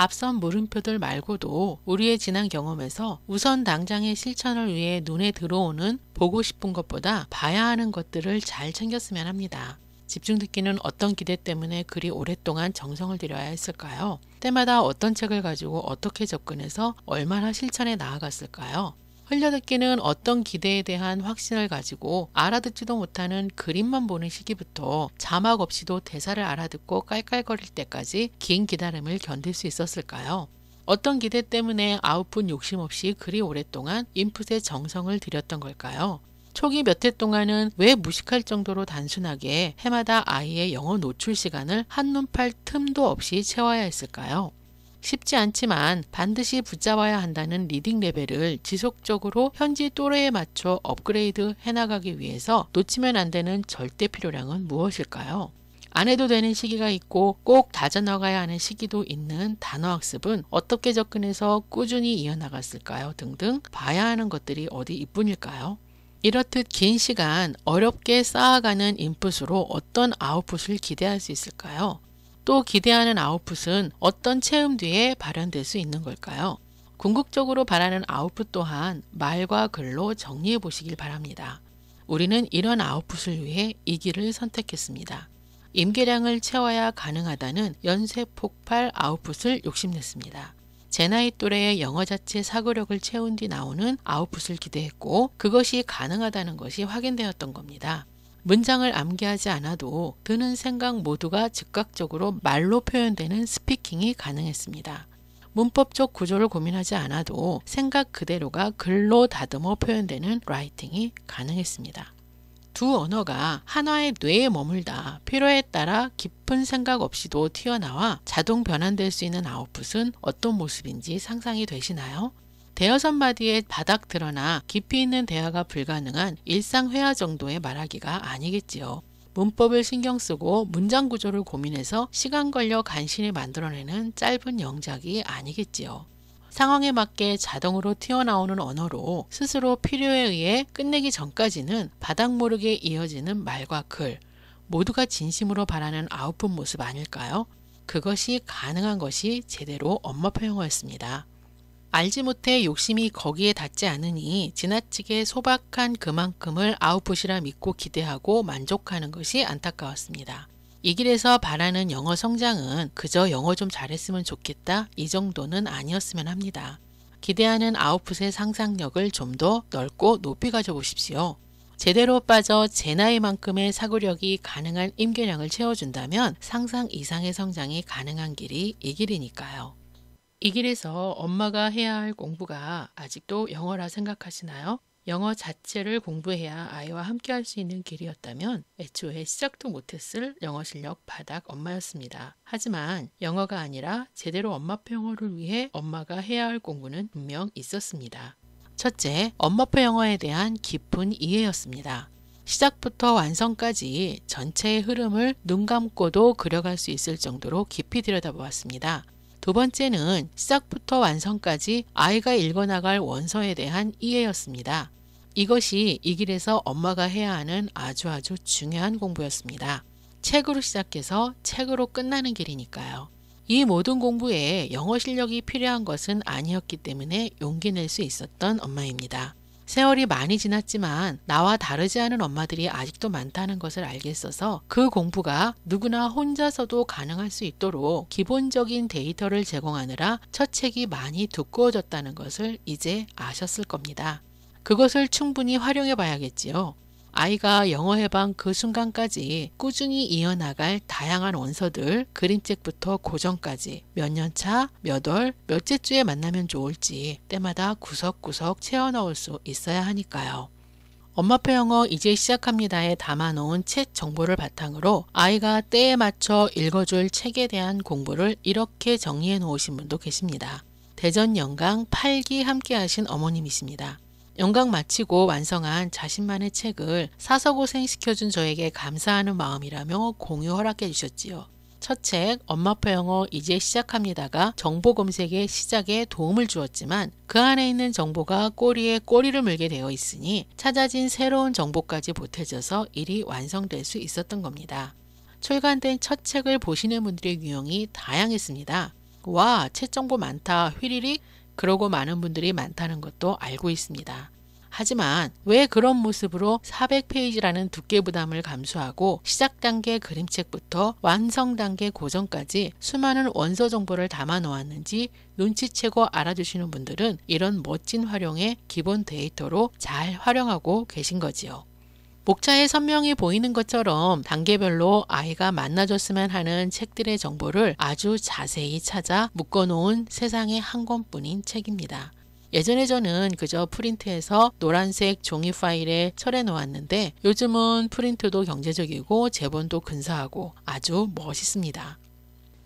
앞선 물음표들 말고도 우리의 지난 경험에서 우선 당장의 실천을 위해 눈에 들어오는 보고 싶은 것보다 봐야 하는 것들을 잘 챙겼으면 합니다. 집중 듣기는 어떤 기대 때문에 그리 오랫동안 정성을 들여야 했을까요? 때마다 어떤 책을 가지고 어떻게 접근해서 얼마나 실천에 나아갔을까요? 흘려듣기는 어떤 기대에 대한 확신을 가지고 알아듣지도 못하는 그림만 보는 시기부터 자막 없이도 대사를 알아듣고 깔깔거릴 때까지 긴 기다림을 견딜 수 있었을까요? 어떤 기대 때문에 아웃풋 욕심 없이 그리 오랫동안 인풋에 정성을 들였던 걸까요? 초기 몇 해 동안은 왜 무식할 정도로 단순하게 해마다 아이의 영어 노출 시간을 한눈팔 틈도 없이 채워야 했을까요? 쉽지 않지만 반드시 붙잡아야 한다는 리딩 레벨을 지속적으로 현지 또래에 맞춰 업그레이드 해나가기 위해서 놓치면 안 되는 절대 필요량은 무엇일까요? 안 해도 되는 시기가 있고 꼭 다져나가야 하는 시기도 있는 단어 학습은 어떻게 접근해서 꾸준히 이어나갔을까요? 등등 봐야 하는 것들이 어디 이뿐일까요? 이렇듯 긴 시간 어렵게 쌓아가는 인풋으로 어떤 아웃풋을 기대할 수 있을까요? 또 기대하는 아웃풋은 어떤 체험 뒤에 발현될 수 있는 걸까요? 궁극적으로 바라는 아웃풋 또한 말과 글로 정리해 보시길 바랍니다. 우리는 이런 아웃풋을 위해 이 길을 선택했습니다. 임계량을 채워야 가능하다는 연쇄 폭발 아웃풋을 욕심냈습니다. 제 나이 또래의 영어 자체 사고력을 채운 뒤 나오는 아웃풋을 기대했고 그것이 가능하다는 것이 확인되었던 겁니다. 문장을 암기하지 않아도 드는 생각 모두가 즉각적으로 말로 표현되는 스피킹이 가능했습니다. 문법적 구조를 고민하지 않아도 생각 그대로가 글로 다듬어 표현되는 라이팅이 가능했습니다. 두 언어가 하나의 뇌에 머물다 필요에 따라 깊은 생각 없이도 튀어나와 자동 변환될 수 있는 아웃풋은 어떤 모습인지 상상이 되시나요? 대여선바디의 바닥 드러나 깊이 있는 대화가 불가능한 일상 회화 정도의 말하기가 아니겠지요. 문법을 신경 쓰고 문장 구조를 고민해서 시간 걸려 간신히 만들어내는 짧은 영작이 아니겠지요. 상황에 맞게 자동으로 튀어나오는 언어로 스스로 필요에 의해 끝내기 전까지는 바닥 모르게 이어지는 말과 글, 모두가 진심으로 바라는 아웃풋 모습 아닐까요? 그것이 가능한 것이 제대로 엄마 표현어였습니다. 알지 못해 욕심이 거기에 닿지 않으니 지나치게 소박한 그만큼을 아웃풋이라 믿고 기대하고 만족하는 것이 안타까웠습니다. 이 길에서 바라는 영어 성장은 그저 영어 좀 잘했으면 좋겠다 이 정도는 아니었으면 합니다. 기대하는 아웃풋의 상상력을 좀 더 넓고 높이 가져보십시오. 제대로 빠져 제 나이만큼의 사고력이 가능한 임계량을 채워준다면 상상 이상의 성장이 가능한 길이 이 길이니까요. 이 길에서 엄마가 해야 할 공부가 아직도 영어라 생각하시나요? 영어 자체를 공부해야 아이와 함께 할 수 있는 길이었다면 애초에 시작도 못했을 영어 실력 바닥 엄마였습니다. 하지만 영어가 아니라 제대로 엄마표 영어를 위해 엄마가 해야 할 공부는 분명 있었습니다. 첫째, 엄마표 영어에 대한 깊은 이해였습니다. 시작부터 완성까지 전체의 흐름을 눈 감고도 그려갈 수 있을 정도로 깊이 들여다보았습니다. 두 번째는 시작부터 완성까지 아이가 읽어나갈 원서에 대한 이해였습니다. 이것이 이 길에서 엄마가 해야 하는 아주 아주 중요한 공부였습니다. 책으로 시작해서 책으로 끝나는 길이니까요. 이 모든 공부에 영어 실력이 필요한 것은 아니었기 때문에 용기 낼 수 있었던 엄마입니다. 세월이 많이 지났지만 나와 다르지 않은 엄마들이 아직도 많다는 것을 알겠어서 그 공부가 누구나 혼자서도 가능할 수 있도록 기본적인 데이터를 제공하느라 첫 책이 많이 두꺼워졌다는 것을 이제 아셨을 겁니다. 그것을 충분히 활용해 봐야겠지요. 아이가 영어 해방 그 순간까지 꾸준히 이어나갈 다양한 원서들, 그림책부터 고전까지 몇 년 차, 몇 월, 몇째 주에 만나면 좋을지 때마다 구석구석 채워 넣을 수 있어야 하니까요. 엄마표 영어 이제 시작합니다에 담아놓은 책 정보를 바탕으로 아이가 때에 맞춰 읽어줄 책에 대한 공부를 이렇게 정리해 놓으신 분도 계십니다. 대전 영강 8기 함께 하신 어머님이십니다. 영광 마치고 완성한 자신만의 책을 사서 고생시켜준 저에게 감사하는 마음이라며 공유 허락해 주셨지요. 첫 책, 엄마표 영어 이제 시작합니다가 정보 검색의 시작에 도움을 주었지만 그 안에 있는 정보가 꼬리에 꼬리를 물게 되어 있으니 찾아진 새로운 정보까지 보태져서 일이 완성될 수 있었던 겁니다. 출간된 첫 책을 보시는 분들의 유형이 다양했습니다. 와, 책 정보 많다, 휘리릭, 그러고 많은 분들이 많다는 것도 알고 있습니다. 하지만 왜 그런 모습으로 400페이지라는 두께 부담을 감수하고 시작 단계 그림책부터 완성 단계 고정까지 수많은 원서 정보를 담아 놓았는지 눈치채고 알아주시는 분들은 이런 멋진 활용의 기본 데이터로 잘 활용하고 계신 거지요. 복차에 선명히 보이는 것처럼 단계별로 아이가 만나줬으면 하는 책들의 정보를 아주 자세히 찾아 묶어놓은 세상에 한 권뿐인 책입니다. 예전에 저는 그저 프린트해서 노란색 종이 파일에 철해 놓았는데 요즘은 프린트도 경제적이고 제본도 근사하고 아주 멋있습니다.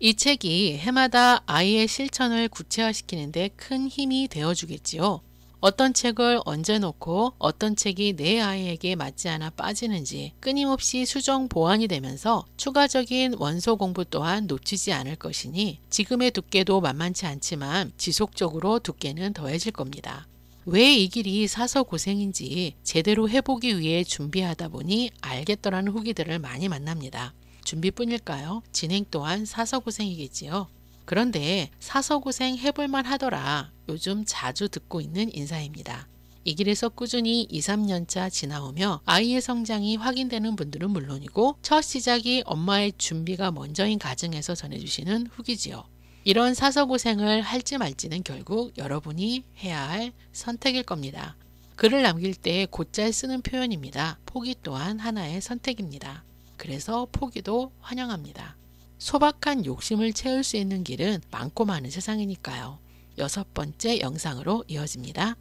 이 책이 해마다 아이의 실천을 구체화시키는데 큰 힘이 되어주겠지요. 어떤 책을 언제 놓고 어떤 책이 내 아이에게 맞지 않아 빠지는지 끊임없이 수정 보완이 되면서 추가적인 원소 공부 또한 놓치지 않을 것이니 지금의 두께도 만만치 않지만 지속적으로 두께는 더해질 겁니다. 왜 이 길이 사서 고생인지 제대로 해보기 위해 준비하다 보니 알겠더라는 후기들을 많이 만납니다. 준비뿐일까요? 진행 또한 사서 고생이겠지요. 그런데 사서 고생 해볼만 하더라. 요즘 자주 듣고 있는 인사입니다. 이 길에서 꾸준히 2, 3년차 지나오며 아이의 성장이 확인되는 분들은 물론이고 첫 시작이 엄마의 준비가 먼저인 가정에서 전해주시는 후기지요. 이런 사서 고생을 할지 말지는 결국 여러분이 해야 할 선택일 겁니다. 글을 남길 때 곧잘 쓰는 표현입니다. 포기 또한 하나의 선택입니다. 그래서 포기도 환영합니다. 소박한 욕심을 채울 수 있는 길은 많고 많은 세상이니까요. 여섯 번째 영상으로 이어집니다.